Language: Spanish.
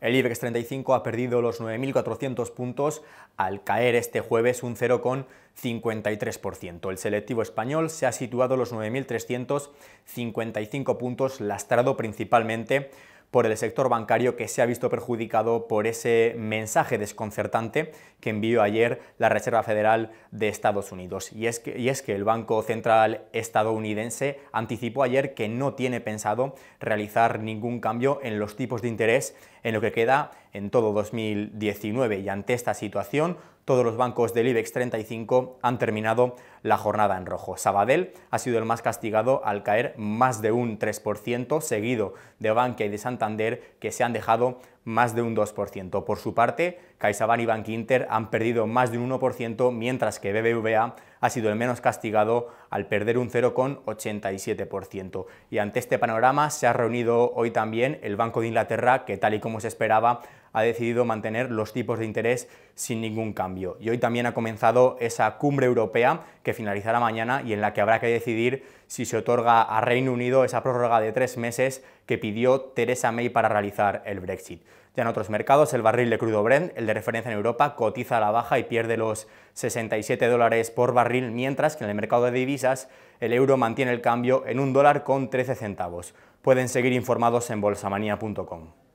El IBEX 35 ha perdido los 9.400 puntos al caer este jueves un 0,53%. El selectivo español se ha situado los 9.355 puntos, lastrado principalmente por el sector bancario que se ha visto perjudicado por ese mensaje desconcertante que envió ayer la Reserva Federal de Estados Unidos. Y es que, y es que el Banco Central estadounidense anticipó ayer que no tiene pensado realizar ningún cambio en los tipos de interés en lo que queda en todo 2019 y ante esta situación todos los bancos del IBEX 35 han terminado la jornada en rojo. Sabadell ha sido el más castigado al caer más de un 3%, seguido de Bankia y de Santander que se han dejado más de un 2%. Por su parte, CaixaBank y Bank Inter han perdido más de un 1%, mientras que BBVA ha sido el menos castigado al perder un 0,87%. Y ante este panorama se ha reunido hoy también el Banco de Inglaterra, que tal y como se esperaba, ha decidido mantener los tipos de interés sin ningún cambio. Y hoy también ha comenzado esa cumbre europea que finalizará mañana y en la que habrá que decidir si se otorga a Reino Unido esa prórroga de tres meses que pidió Theresa May para realizar el Brexit. Ya en otros mercados, el barril de crudo Brent, el de referencia en Europa, cotiza a la baja y pierde los 67 dólares por barril, mientras que en el mercado de divisas el euro mantiene el cambio en un dólar con 13 centavos. Pueden seguir informados en bolsamanía.com.